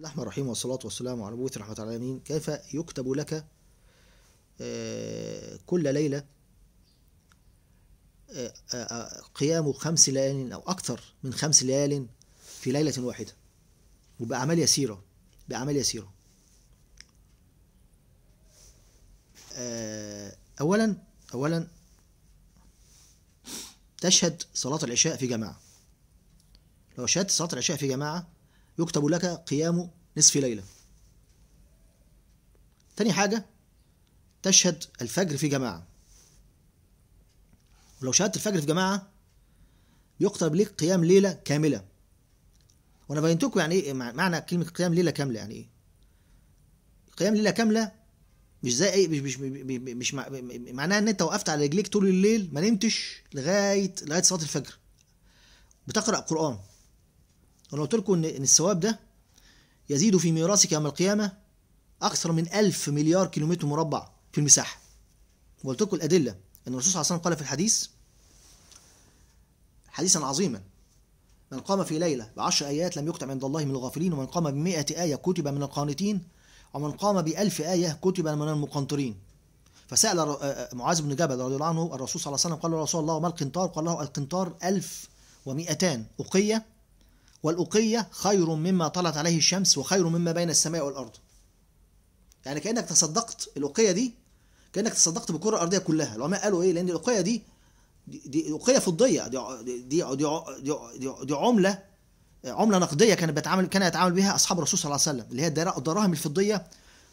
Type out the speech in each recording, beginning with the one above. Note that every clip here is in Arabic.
بسم الله الرحمن الرحيم والصلاة والسلام على نبوة رحمة العالمين كيف يكتب لك آه، كل ليلة آه، آه، قيام خمس ليال أو أكثر من خمس ليال في ليلة واحدة وبأعمال يسيرة بأعمال يسيرة أولا أولا تشهد صلاة العشاء في جماعة لو شهدت صلاة العشاء في جماعة يكتب لك قيام نصف ليلة تاني حاجة تشهد الفجر في جماعة ولو شهدت الفجر في جماعة يكتب لك قيام ليلة كاملة وانا بينتكم يعني ايه معنى كلمة قيام ليلة كاملة يعني ايه قيام ليلة كاملة مش زي ايه مش مش, مش معناها ان انت وقفت على رجليك طول الليل ما نمتش لغاية لغاية صلاة الفجر بتقرأ قرآن وانا قلت لكم ان الثواب ده يزيد في ميراثك يوم القيامه اكثر من 1000 مليار كيلومتر مربع في المساحه وقلت لكم الادله ان الرسول صلى الله عليه وسلم قال في الحديث حديثا عظيما من قام في ليله بعشر ايات لم يكتب عند الله من الغافلين ومن قام بمئة ايه كتب من القانتين ومن قام بألف آية كتب من المقنطرين فسأل آه، آه، معاذ بن جبل رضي الله عنه الرسول صلى الله عليه وسلم قال له رسول الله ما القنطار قال له القنطار ألف ومئتان أقية والأقية خير مما طلعت عليه الشمس وخير مما بين السماء والأرض يعني كأنك تصدقت الأقية دي كأنك تصدقت بالكرة الأرضية كلها العلماء قالوا إيه لأن الأقية دي دي أقية فضية دي دي دي, دي, دي, دي عملة عملة نقدية كانت بتعامل كان يتعامل بها أصحاب الرسول صلى الله عليه وسلم اللي هي الدراهم الفضية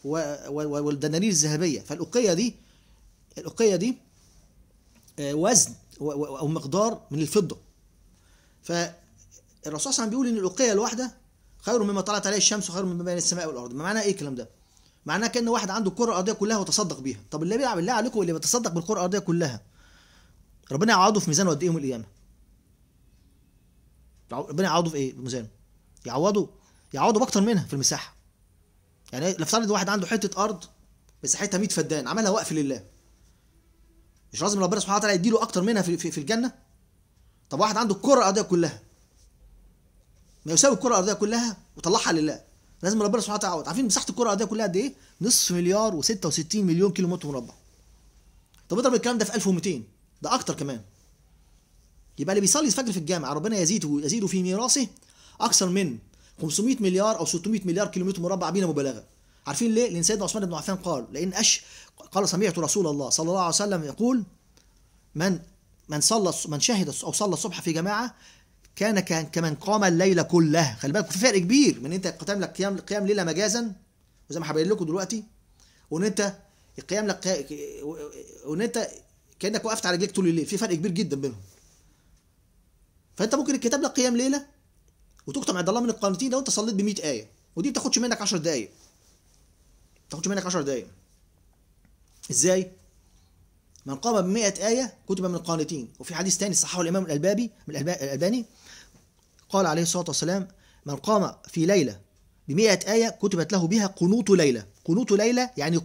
والدنانير الذهبية فالأقية دي الأقية دي آه، وزن أو مقدار من الفضة ف الرسول صلى الله عليه وسلم بيقول ان الأقية الواحدة خير مما طلعت عليه الشمس وخير مما بين السماء والأرض ما معناه ايه الكلام ده معناه كان واحد عنده الكرة الأرضية كلها وتصدق بيها طب اللي بيلعب بالله عليكم اللي بيتصدق بالكرة الأرضية كلها ربنا يعوضه في ميزان وديهم يوم القيامة ربنا يعوضه في ايه بميزانه يعوضه يعوضه باكتر منها في المساحة يعني نفترض واحد عنده حتة أرض مساحتها 100 فدان عملها وقف لله مش لازم ربنا سبحانه وتعالى يديله اكتر منها في في, في الجنه طب واحد عنده الكره الارضيه كلها ما يساوي الكره الارضيه كلها وطلعها لله لازم ربنا سبحانه وتعالى يعوض عارفين مساحه الكره الارضيه كلها قد ايه نصف مليار و66 مليون كيلو متر مربع طب اضرب الكلام ده في 1200 ده اكتر كمان يبقى اللي بيصلي الفجر في الجامع ربنا يزيده يزيد في ميراثه اكثر من 500 مليار او 600 مليار كيلو متر مربع بلا مبالغه عارفين ليه لان سيدنا عثمان بن عفان قال لان اش قال سمعت رسول الله صلى الله عليه وسلم يقول من من صلى من شهد او صلى الصبح في جماعه كان كمن قام الليل كله خلي بالك في فرق كبير من انت قيام لك قيام قيام ليله مجازا وزي ما هبين لكم دلوقتي وان انت قيام لك وان انت كانك وقفت على رجليك طول الليل في فرق كبير جدا بينهم فانت ممكن الكتاب لك قيام ليله وتكتب عند الله من القانتين لو انت صليت ب 100 ايه ودي ما بتاخدش منك 10 دقائق ما بتاخدش منك 10 دقائق ازاي من قام ب 100 ايه كتب من القانتين وفي حديث ثاني صححه الامام الالبابي من الالباني قال عليه الصلاة والسلام من قام في ليلة بمئة آية كتبت له بها قنوت ليلة قنوت ليلة يعني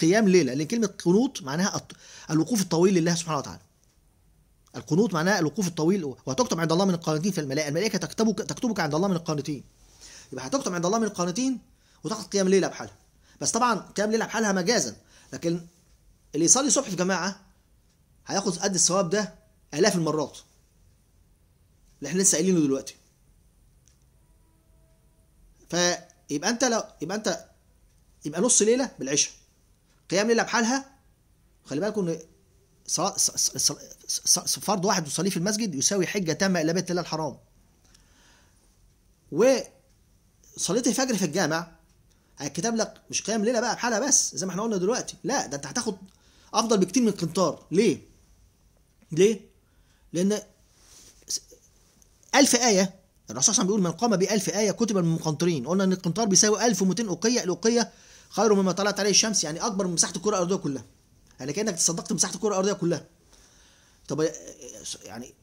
قيام ليلة لأن كلمة قنوت معناها الوقوف الطويل لله سبحانه وتعالى القنوت معناها الوقوف الطويل وتكتب عند الله من القانتين في الملائكة الملائكة تكتبك, تكتبك عند الله من القانتين يبقى هتكتب عند الله من القانتين وتاخد قيام ليلة بحالها بس طبعا قيام ليلة بحالها مجازا لكن اللي يصلي الصبح في جماعة هياخد قد الثواب ده آلاف المرات اللي احنا لسه قايلينه دلوقتي فيبقى انت لو يبقى انت يبقى نص ليله بالعشاء قيام ليله بحالها خلي بالكم ان فرض واحد يصلي في المسجد يساوي حجه تامه الى بيت الله الحرام و صليت الفجر في الجامع هيتكتب لك مش قيام ليله بقى بحالها بس زي ما احنا قلنا دلوقتي لا ده انت هتاخد افضل بكتير من قنطار ليه ليه لان ألف آية الرسول صلى الله عليه وسلم بيقول من قام بألف آية كتب من المقنطرين قلنا إن القنطار بيساوي 1200 أوقية الأوقية خير مما طلعت عليه الشمس يعني أكبر من مساحة الكرة الأرضية كلها يعني كأنك تصدقت مساحة الكرة الأرضية كلها طب يعني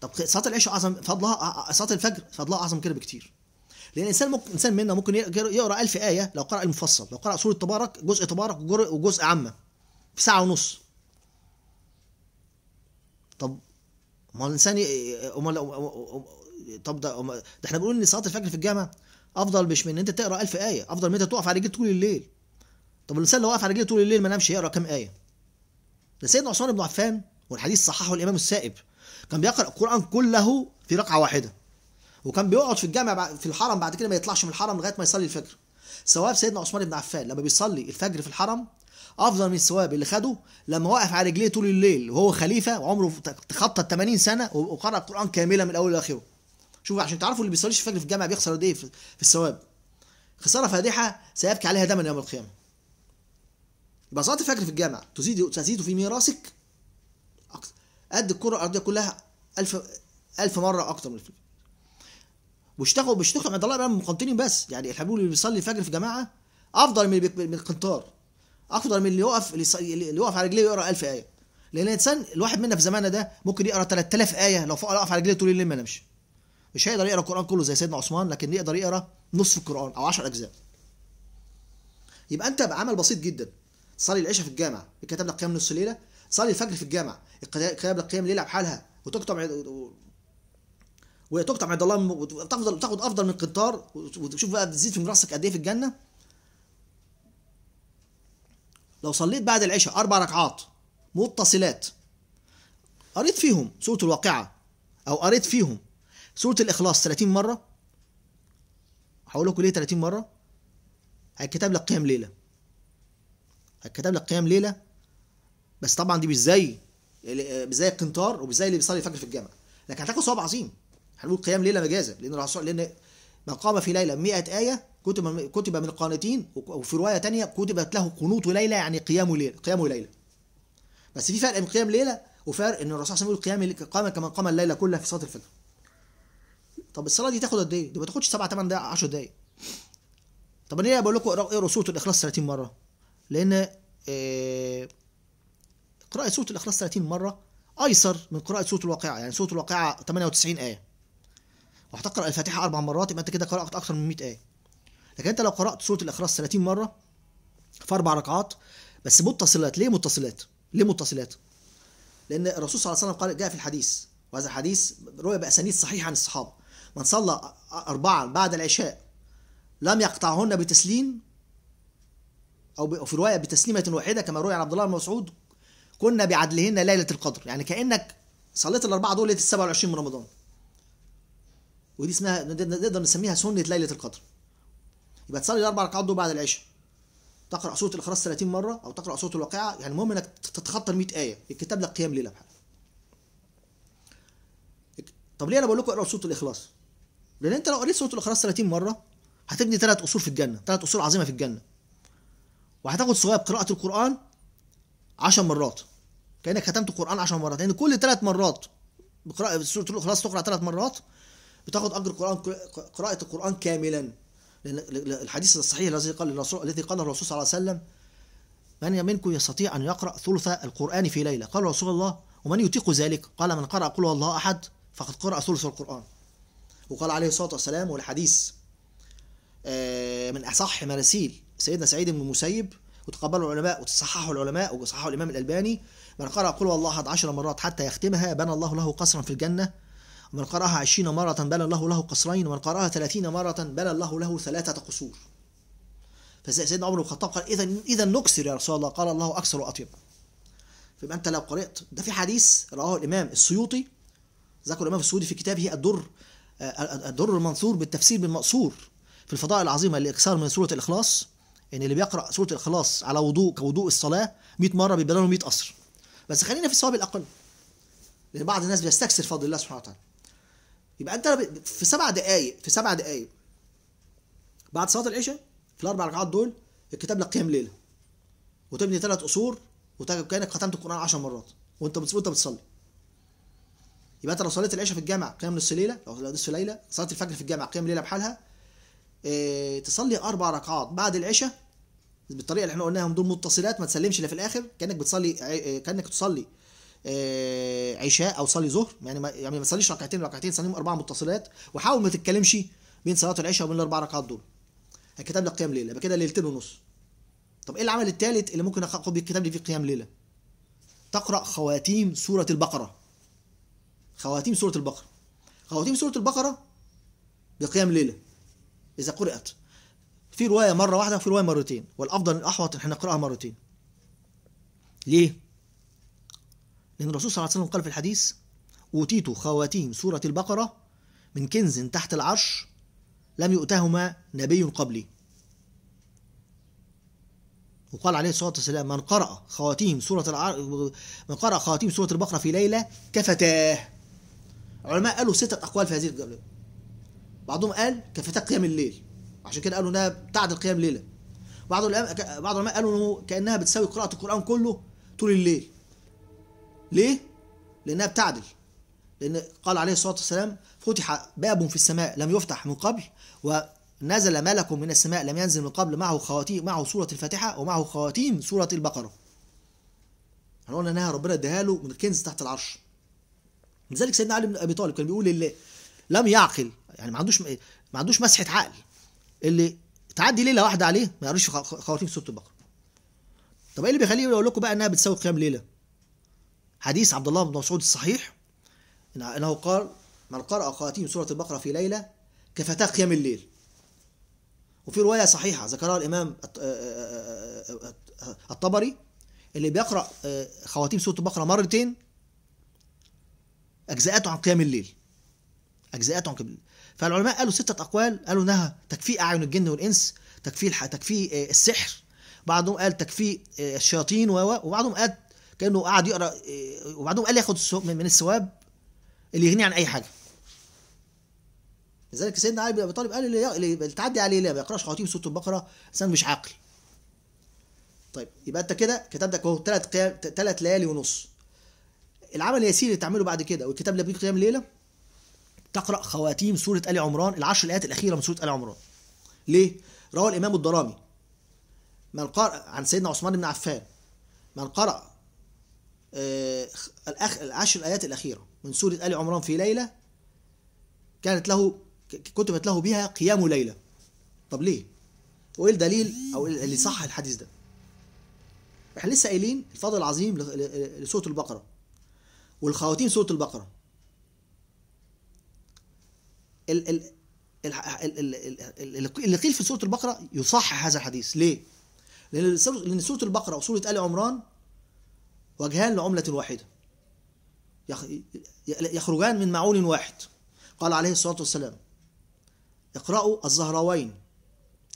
طب صلاة العشاء أعظم فضلها صلاة الفجر فضلها أعظم كده بكتير لأن الإنسان ممكن إنسان منا ممكن يقرأ 1000 آية لو قرأ المفصل لو قرأ سورة تبارك جزء تبارك وجزء عامة في ساعة ونص طب ما الإنسان أمال طب ده ده احنا بنقول ان صلاه الفجر في الجامع افضل مش من ان انت تقرا 1000 ايه افضل من انت تقف على رجلك طول الليل طب الانسان لو واقف على رجليه طول الليل ما نامش يقرا كام ايه ده سيدنا عثمان بن عفان والحديث صححه الامام السائب كان بيقرا القران كله في ركعه واحده وكان بيقعد في الجامع في الحرم بعد كده ما يطلعش من الحرم لغايه ما يصلي الفجر ثواب سيدنا عثمان بن عفان لما بيصلي الفجر في الحرم افضل من الثواب اللي خده لما وقف على رجليه طول الليل وهو خليفه وعمره تخطى 80 سنه وقرا القران كاملا من الاول لاخره شوف عشان تعرفوا اللي بيصليش الفجر في الجامع بيخسر قد ايه في الثواب خساره فادحه سيبكي عليها دما يوم القيامه يبقى صلاه الفجر في الجامع تزيد تزيد في ميراثك قد الكره الارضيه كلها ألف ألف مرة أكتر من الفجر واشتغلوا بيشتغلوا عند الله بقى مقنطرين بس يعني الحبيب اللي بيصلي الفجر في جماعة أفضل من من القنطار أفضل من اللي يقف اللي يقف على رجليه ويقرأ 1000 آية لأن الإنسان الواحد منا في زماننا ده ممكن يقرأ 3000 آية لو فوق أقف على رجليه طول الليل ما نمشي مش هيقدر يقرا القران كله زي سيدنا عثمان لكن يقدر يقرا نصف القران او 10 اجزاء يبقى انت بعمل بسيط جدا تصلي العشاء في الجامع الكتاب لك قيام نص ليله تصلي الفجر في الجامع الكتاب لك قيام ليله بحالها وتقطع وتقطع عند الله وتفضل تاخد افضل من قنطار وتشوف بقى بتزيد في راسك قد ايه في الجنه لو صليت بعد العشاء اربع ركعات متصلات قريت فيهم سوره الواقعه او قريت فيهم سوره الاخلاص 30 مره هقول لكم ليه 30 مره هيتكتب لك قيام ليله هيتكتب لك قيام ليله بس طبعا دي مش زي مش زي القنطار ومش زي اللي بيصلي الفجر في الجامع لكن هتاخد ثواب عظيم هنقول قيام ليله مجازا لان الرسول لان من قام في ليله 100 ايه كتب كتب من القانتين وفي روايه ثانيه كتبت له قنوت ليله يعني قيام ليله قيام ليله بس في فرق بين قيام ليله وفرق ان الرسول صلى الله عليه وسلم يقول قيام قام كمن قام الليله كلها في صلاه الفجر طب الصلاه دي تاخد قد ايه؟ دي ما تاخدش 7 8 دقائق 10 دقائق طب انا ليه بقول لكم اقرأوا سوره الاخلاص 30 مره؟ لان ااا آه، قراءه سوره الاخلاص 30 مره ايسر من قراءه سوره الواقعه يعني سوره الواقعه 98 ايه وهتقرا الفاتحه اربع مرات يبقى انت كده قرات اكثر من 100 ايه لكن انت لو قرات سوره الاخلاص 30 مره في اربع ركعات بس متصلات ليه متصلات ليه متصلات لان الرسول صلى الله عليه وسلم قال جاء في الحديث وهذا الحديث روي باسانيد صحيحه عن الصحابه من صلى أربعا بعد العشاء لم يقطعهن بتسليم أو في رواية بتسليمة واحدة كما روي عن عبد الله بن مسعود كنا بعدلهن ليلة القدر يعني كأنك صليت الأربعة دول ليلة السبعة والعشرين من رمضان ودي اسمها نقدر نسميها سنة ليلة القدر يبقى تصلي الأربع ركعات دول بعد العشاء تقرأ سورة الإخلاص 30 مرة أو تقرأ سورة الواقعة يعني المهم إنك تتخطى ال 100 آية الكتاب ده قيام ليلة بحاجة طب ليه أنا بقول لكم اقرأوا سورة الإخلاص لان انت لو قريت سوره الاخلاص 30 مره هتبني ثلاث اصول في الجنه ثلاث اصول عظيمه في الجنه وهتاخد ثواب قراءه القران 10 مرات كانك ختمت القران 10 مرات لان يعني كل ثلاث مرات بقراءه سوره الاخلاص تقرا ثلاث مرات بتاخد اجر القران قراءه القران كاملا لان الحديث الصحيح الذي قال الرسول الذي قاله الرسول صلى الله عليه وسلم من منكم يستطيع ان يقرا ثلث القران في ليله قال رسول الله ومن يطيق ذلك قال من قرأ قل الله أحد فقد قرأ ثلث القرآن وقال عليه الصلاة والسلام والحديث آه، من أصح مراسيل سيدنا سعيد بن المسيب وتقبله العلماء وتصححه العلماء وصححه الإمام الألباني من قرأ قل والله أحد عشر مرات حتى يختمها بنى الله له قصرا في الجنة ومن قرأها عشرين مرة بنى الله له قصرين ومن قرأها ثلاثين مرة بنى الله له ثلاثة قصور فسيدنا عمر بن الخطاب قال إذا إذا نكسر يا رسول الله قال الله أكثر وأطيب فيبقى أنت لو قرأت ده في حديث رواه الإمام السيوطي ذكر الإمام السيوطي في كتابه الدر الدر المنثور بالتفسير بالمقصور في الفضاء العظيمه الاكثار من سوره الاخلاص يعني اللي بيقرا سوره الاخلاص على وضوء كوضوء الصلاه 100 مره بيبقى له 100 قصر بس خلينا في الثواب الاقل لان بعض الناس بيستكثر فضل الله سبحانه وتعالى يبقى انت في سبع دقائق في سبع دقائق بعد صلاه العشاء في الاربع ركعات دول الكتاب لك قيام ليله وتبني ثلاث قصور وكانك ختمت القران 10 مرات وانت وانت بتصلي يبقى انت لو صليت العشاء في الجامع قيام نص ليله لو نص ليله صليت الفجر في الجامع قيام ليله بحالها إيه تصلي اربع ركعات بعد العشاء بالطريقه اللي احنا قلناها من دول متصلات ما تسلمش الا في الاخر كانك بتصلي آه، كانك تصلي آه، عشاء او صلي ظهر يعني ما يعني ما تصليش ركعتين ركعتين صليهم اربعه متصلات وحاول ما تتكلمش بين صلاه العشاء وبين الاربع ركعات دول هيتكتب لك قيام ليله يبقى كده ليلتين ونص طب ايه العمل الثالث اللي ممكن اخد بيه الكتاب لي فيه قيام ليله تقرا خواتيم سوره البقره خواتيم سورة البقرة خواتيم سورة البقرة بقيام ليلة إذا قرأت في رواية مرة واحدة وفي رواية مرتين والأفضل الأحوط إن احنا نقرأها مرتين ليه؟ لأن الرسول صلى الله عليه وسلم قال في الحديث أوتيت خواتيم سورة البقرة من كنز تحت العرش لم يؤتهما نبي قبلي وقال عليه الصلاة والسلام من قرأ خواتيم سورة من قرأ خواتيم سورة البقرة في ليلة كفتاه العلماء قالوا ستة أقوال في هذه الجملة بعضهم قال كفتاة قيام الليل عشان كده قالوا إنها بتعدل قيام ليلة بعض بعض العلماء قالوا إنه كأنها بتساوي قراءة القرآن كله طول الليل ليه؟ لأنها بتعدل لأن قال عليه الصلاة والسلام فتح باب في السماء لم يفتح من قبل ونزل ملك من السماء لم ينزل من قبل معه خواتيم معه سورة الفاتحة ومعه خواتيم سورة البقرة احنا قلنا انها ربنا اداها له من الكنز تحت العرش لذلك سيدنا علي بن ابي طالب كان بيقول اللي لم يعقل يعني ما عندوش ما عندوش مسحه عقل اللي تعدي ليله واحده عليه ما يقراش خواتيم سوره البقره طب ايه اللي بيخليه يقول لكم بقى انها بتساوي قيام ليله حديث عبد الله بن مسعود الصحيح انه قال من قرأ خواتيم سورة البقرة في ليلة كفتاه قيام الليل وفي رواية صحيحة ذكرها الإمام آه، آه، آه، الطبري اللي بيقرأ خواتيم سورة البقرة مرتين أجزاءاته عن قيام الليل أجزاءاته عن قيام الليل فالعلماء قالوا ستة أقوال قالوا إنها تكفي أعين الجن والإنس تكفي تكفي آه، السحر بعضهم قال تكفي آه، الشياطين و وبعضهم قال كأنه قعد يقرأ آه، وبعضهم قال ياخد من الثواب اللي يغنيه عن أي حاجة لذلك سيدنا علي بن ابي طالب قال اللي تعدي عليه لا ما يقراش خواتيم سوره البقره انسان مش عاقل. طيب يبقى انت كده كتبت لك اهو ثلاث ثلاث ليالي ونص. العمل اليسير اللي تعمله بعد كده والكتاب لابيك قيام ليله تقرا خواتيم سوره ال عمران العشر الايات الاخيره من سوره ال عمران ليه روى الامام الدرامي من قرأ عن سيدنا عثمان بن عفان من قرأ آه، الأخ العشر الآيات الأخيرة من سورة آل عمران في ليلة كانت له كتبت له بها قيام ليلة طب ليه؟ وإيه الدليل أو اللي صح الحديث ده؟ إحنا لسه قايلين الفضل العظيم لسورة البقرة والخواتيم سورة البقرة ال ال اللي قيل في سورة البقرة يصحح هذا الحديث ليه؟ لأن سورة البقرة وسورة آل عمران وجهان لعملة واحدة يخرجان من معول واحد قال عليه الصلاة والسلام اقرأوا الزهروين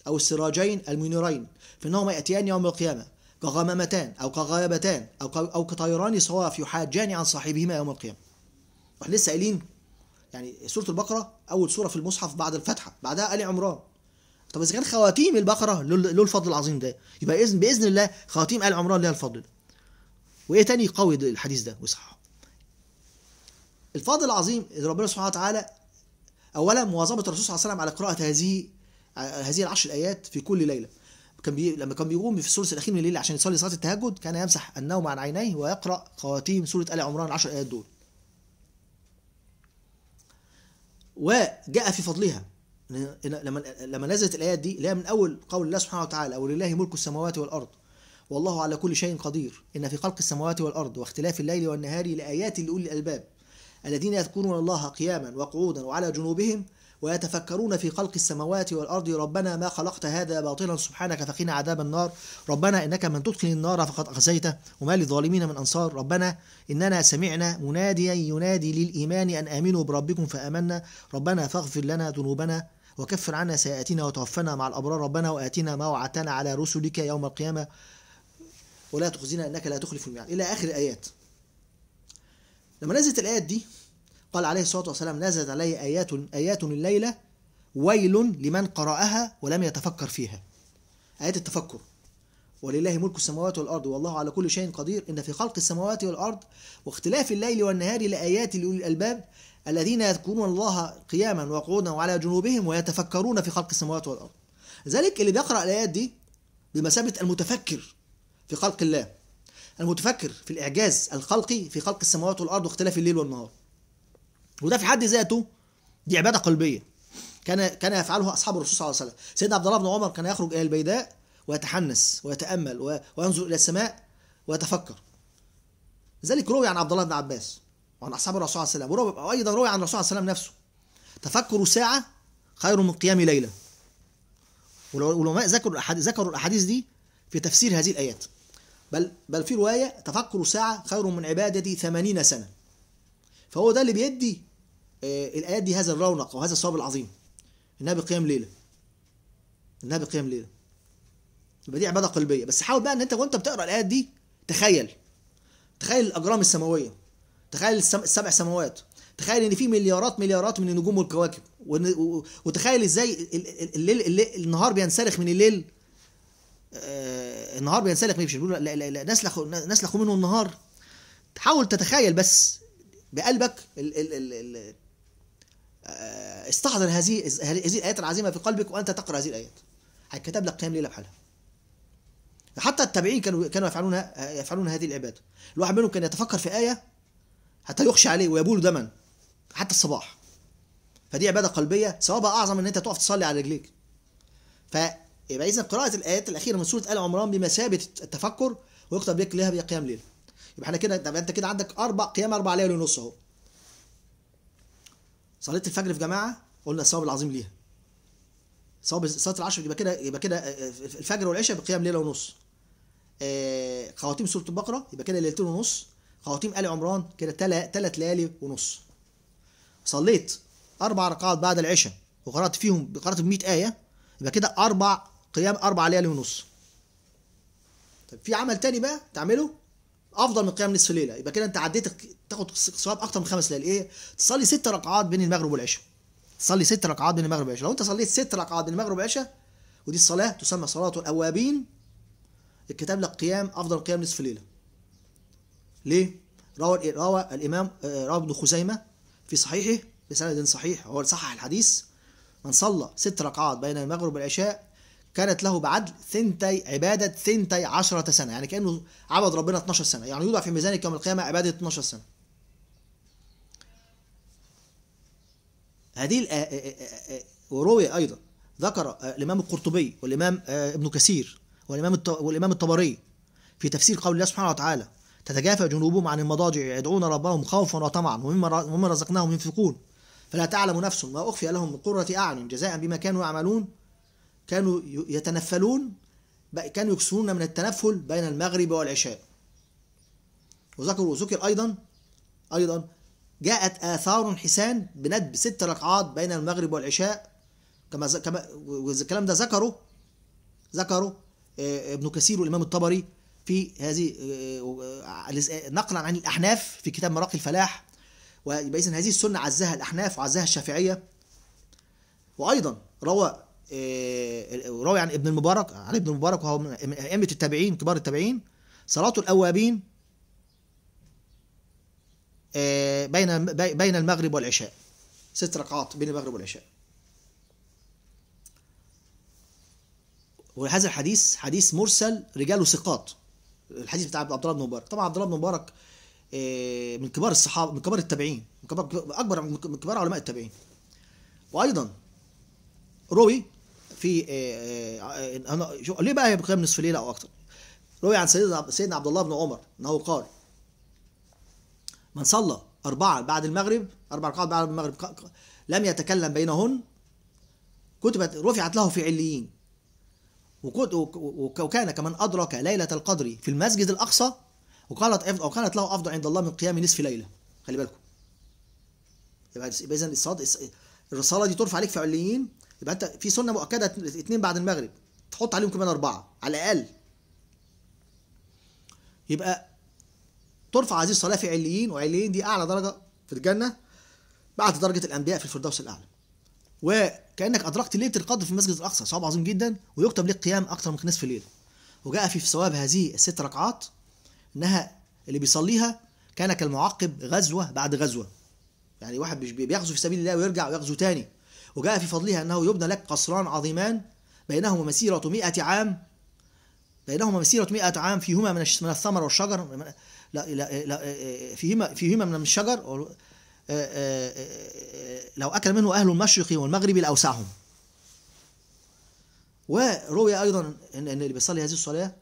أو السراجين المنيرين فإنهما يأتيان يوم القيامة كغمامتان أو كغيابتان أو أو كطيران صواف يحاجان عن صاحبهما يوم القيامة. واحنا لسه قايلين يعني سورة البقرة أول سورة في المصحف بعد الفتحة، بعدها آل عمران. طب إذا كان خواتيم البقرة له الفضل العظيم ده، يبقى إذن بإذن الله خواتيم آل عمران ليها الفضل ده. وإيه تاني يقوي الحديث ده ويصححه؟ الفضل العظيم ربنا سبحانه وتعالى أولا مواظبة الرسول صلى الله عليه وسلم على قراءة هذه هذه العشر الآيات في كل ليلة. كان بي... لما كان بيقوم في الثلث الاخير من الليل عشان يصلي صلاه التهجد كان يمسح النوم عن عينيه ويقرا خواتيم سوره ال عمران العشر ايات دول وجاء في فضلها لما لما نزلت الايات دي اللي هي من اول قول الله سبحانه وتعالى ولله ملك السماوات والارض والله على كل شيء قدير ان في خلق السماوات والارض واختلاف الليل والنهار لايات لاولي الالباب الذين يذكرون الله قياما وقعودا وعلى جنوبهم ويتفكرون في خلق السماوات والأرض ربنا ما خلقت هذا باطلا سبحانك فقنا عذاب النار ربنا إنك من تدخل النار فقد أخزيته وما للظالمين من أنصار ربنا إننا سمعنا مناديا ينادي للإيمان أن آمنوا بربكم فآمنا ربنا فاغفر لنا ذنوبنا وكفر عنا سيئاتنا وتوفنا مع الأبرار ربنا وآتنا ما وعدتنا على رسلك يوم القيامة ولا تخزنا إنك لا تخلف الميعاد إلى آخر الآيات لما نزلت الآيات دي قال عليه الصلاة والسلام نزلت علي آيات, آيات الليلة ويل لمن قرأها ولم يتفكر فيها آيات التفكر ولله ملك السماوات والأرض والله على كل شيء قدير إن في خلق السماوات والأرض واختلاف الليل والنهار لآيات لأولي الألباب الذين يذكرون الله قياما وقعودا وعلى جنوبهم ويتفكرون في خلق السماوات والأرض ذلك اللي بيقرأ الآيات دي بمثابة المتفكر في خلق الله المتفكر في الإعجاز الخلقي في خلق السماوات والأرض واختلاف الليل والنهار وده في حد ذاته دي عباده قلبيه كان كان يفعلها اصحاب الرسول صلى الله عليه وسلم سيدنا عبد الله بن عمر كان يخرج الى البيداء ويتحنس ويتامل وينظر الى السماء ويتفكر ذلك روي عن عبد الله بن عباس وعن اصحاب الرسول صلى الله عليه وسلم وايضا روي عن الرسول صلى الله عليه وسلم نفسه تفكر ساعه خير من قيام ليله والعلماء ذكروا ذكروا الاحاديث دي في تفسير هذه الايات بل بل في روايه تفكر ساعه خير من عبادتي 80 سنه فهو ده اللي بيدي آه، الايات دي هذا الرونق وهذا الصواب العظيم انها بقيام ليله انها بقيام ليله يبقى دي عباده قلبيه بس حاول بقى ان انت وانت بتقرا الايات دي تخيل تخيل الاجرام السماويه تخيل السبع سماوات تخيل ان في مليارات مليارات من النجوم والكواكب وتخيل ازاي الليل, الليل النهار بينسلخ من الليل آه، النهار بينسلخ مش بيقول نسلخ نسلخ منه النهار تحاول تتخيل بس بقلبك ال ال ال آه، استحضر هذه هذه الايات العظيمه في قلبك وانت تقرا هذه الايات هيتكتب لك قيام ليله بحالها حتى التابعين كانوا كانوا يفعلون يفعلون هذه العباده الواحد منهم كان يتفكر في ايه حتى يخشى عليه ويبول دما حتى الصباح فدي عباده قلبيه ثوابها اعظم ان انت تقف تصلي على رجليك فيبقى اذا قراءه الايات الاخيره من سوره ال عمران بمثابه التفكر ويكتب لك لها قيام ليله يبقى احنا كده انت كده عندك اربع قيام اربع ليالي ونص اهو صليت الفجر في جماعه قلنا الثواب العظيم ليها صواب صلاه العشر يبقى كده يبقى كده آه، آه، الفجر والعشاء بقيام ليله ونص آه، خواتيم سوره البقره يبقى كده ليلتين ونص خواتيم ال عمران كده ثلاث ليالي ونص صليت اربع ركعات بعد العشاء وقرات فيهم قرات ب 100 ايه يبقى كده اربع قيام اربع ليالي ونص طب في عمل تاني بقى تعمله افضل من قيام نصف ليله يبقى كده انت عديت تاخد ثواب اكتر من خمس ليالي ايه تصلي ست ركعات بين المغرب والعشاء تصلي ست ركعات بين المغرب والعشاء لو انت صليت ست ركعات بين المغرب والعشاء ودي الصلاه تسمى صلاه الاوابين الكتاب لك قيام افضل قيام نصف ليله ليه روى روى الامام آه، روى ابن خزيمه في صحيحه بسند صحيح هو صحح الحديث من صلى ست ركعات بين المغرب والعشاء كانت له بعدل ثنتي عبادة ثنتي عشرة سنة يعني كأنه عبد ربنا 12 سنة يعني يوضع في ميزانك يوم القيامة عبادة 12 سنة هذه آه، آه، آه، وروي أيضا ذكر الإمام القرطبي والإمام ابن كثير والإمام والإمام الطبري في تفسير قول الله سبحانه وتعالى تتجافى جنوبهم عن المضاجع يدعون ربهم خوفا وطمعا ومما رزقناهم ينفقون فلا تعلم نفس ما أخفي لهم من قرة أعين جزاء بما كانوا يعملون كانوا يتنفلون كانوا يكسرون من التنفل بين المغرب والعشاء وذكر وذكر أيضا أيضا جاءت آثار حسان بندب ست ركعات بين المغرب والعشاء كما كما والكلام ده ذكره ذكره آه، ابن كثير والإمام الطبري في هذه آه، آه، نقلا عن الأحناف في كتاب مراقي الفلاح ويبقى هذه السنة عزها الأحناف وعزها الشافعية وأيضا روى وراوي آه، عن ابن المبارك عن ابن المبارك وهو من أئمة التابعين كبار التابعين صلاة الأوابين آه، بين بين المغرب والعشاء ست ركعات بين المغرب والعشاء وهذا الحديث حديث مرسل رجاله ثقات الحديث بتاع عبد الله بن مبارك طبعا عبد الله بن مبارك آه، من كبار الصحابه من كبار التابعين من كبار اكبر من كبار علماء التابعين وايضا روي في آه، آه، آه، انا ليه بقى هي بقيام نصف ليله او اكتر روي عن سيدنا سيدنا عبد الله بن عمر انه قال من صلى أربعة بعد المغرب أربع ركعات بعد المغرب لم يتكلم بينهن كتبت رفعت له في عليين وكان كمن أدرك ليلة القدر في المسجد الأقصى وقالت وكانت له أفضل عند الله من قيام نصف ليلة خلي بالكم يبقى إذا الرسالة دي ترفع عليك في عليين يبقى انت في سنه مؤكده اثنين بعد المغرب تحط عليهم كمان اربعه على الاقل يبقى ترفع هذه الصلاه في عليين وعليين دي اعلى درجه في الجنه بعد درجه الانبياء في الفردوس الاعلى وكانك ادركت ليله القدر في المسجد الاقصى صواب عظيم جدا ويكتب لك قيام اكثر من نصف الليل وجاء في ثواب هذه الست ركعات انها اللي بيصليها كان كالمعقب غزوه بعد غزوه يعني واحد بيغزو في سبيل الله ويرجع ويغزو تاني وجاء في فضلها أنه يبنى لك قصران عظيمان بينهما مسيرة مئة عام بينهما مسيرة مئة عام فيهما من من الثمر والشجر لا لا لا فيهما فيهما من الشجر آه، آه، آه، لو أكل منه أهل المشرق والمغرب لأوسعهم وروي أيضا أن اللي بيصلي هذه الصلاة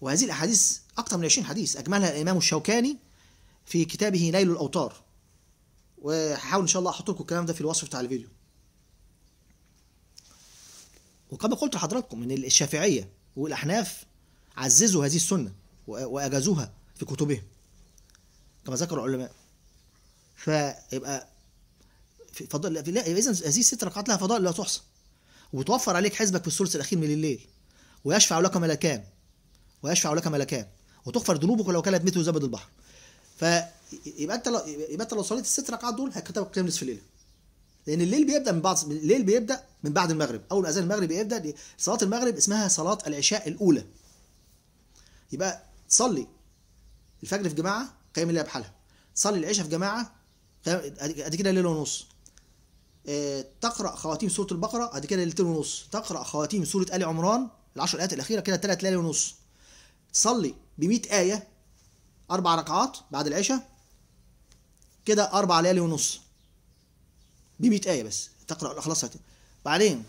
وهذه الأحاديث أكثر من 20 حديث أجملها الإمام الشوكاني في كتابه نيل الأوتار وهحاول إن شاء الله أحط لكم الكلام ده في الوصف بتاع الفيديو وكما قلت لحضراتكم ان الشافعيه والاحناف عززوا هذه السنه واجازوها في كتبهم كما ذكر العلماء فيبقى في فضل لا اذا هذه الست ركعات لها فضائل لا تحصى وتوفر عليك حزبك في الثلث الاخير من الليل ويشفع لك ملكان ويشفع لك ملكان وتغفر ذنوبك ولو كانت مثل زبد البحر فيبقى انت لو يبقى انت لو صليت الست ركعات دول هيكتب لك في الليل لان الليل بيبدا من بعد الليل بيبدا من بعد المغرب اول اذان المغرب بيبدا صلاه المغرب اسمها صلاه العشاء الاولى يبقى تصلي الفجر في جماعه قيام الليل بحالها تصلي العشاء في جماعه ادي كده ليله ونص آه، تقرا خواتيم سوره البقره ادي كده ليلتين ونص تقرا خواتيم سوره ال عمران العشر ايات الاخيره كده ثلاث ليالي ونص تصلي ب 100 ايه اربع ركعات بعد العشاء كده اربع ليالي ونص ب 100 آية بس تقرأ الإخلاص بعدين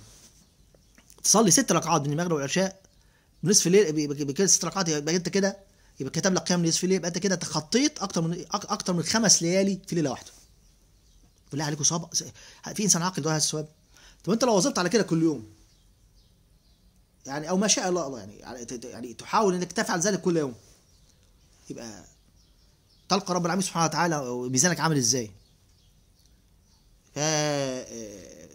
تصلي ست ركعات من المغرب والعشاء بنصف الليل بكده ست ركعات يبقى أنت كده يبقى كتب لك قيام نصف الليل يبقى أنت كده تخطيت أكتر من أكتر من خمس ليالي في ليلة واحدة بالله عليكم صعب في إنسان عاقل ده الثواب طب أنت لو واظبت على كده كل يوم يعني أو ما شاء الله الله يعني يعني, يعني تحاول إنك تفعل ذلك كل يوم يبقى تلقى رب العالمين سبحانه وتعالى ميزانك عامل ازاي ف آه، آه،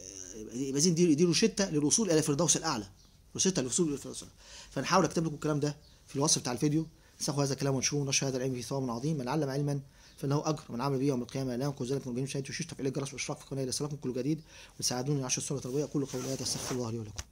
يبقى دي روشته للوصول الى الفردوس الاعلى روشته للوصول الى الفردوس الاعلى فنحاول اكتب لكم الكلام ده في الوصف بتاع الفيديو استخدموا هذا الكلام ونشروه نشر هذا العلم في ثواب عظيم من علم علما فانه اجر من عمل به يوم القيامه لا ينقذ ذلك من جميع شهادته ويشرف اليه الجرس واشراق في القناه ليصلكم كل جديد وساعدوني عشر سنه تربيه اقول قولي هذا استغفر الله لي ولكم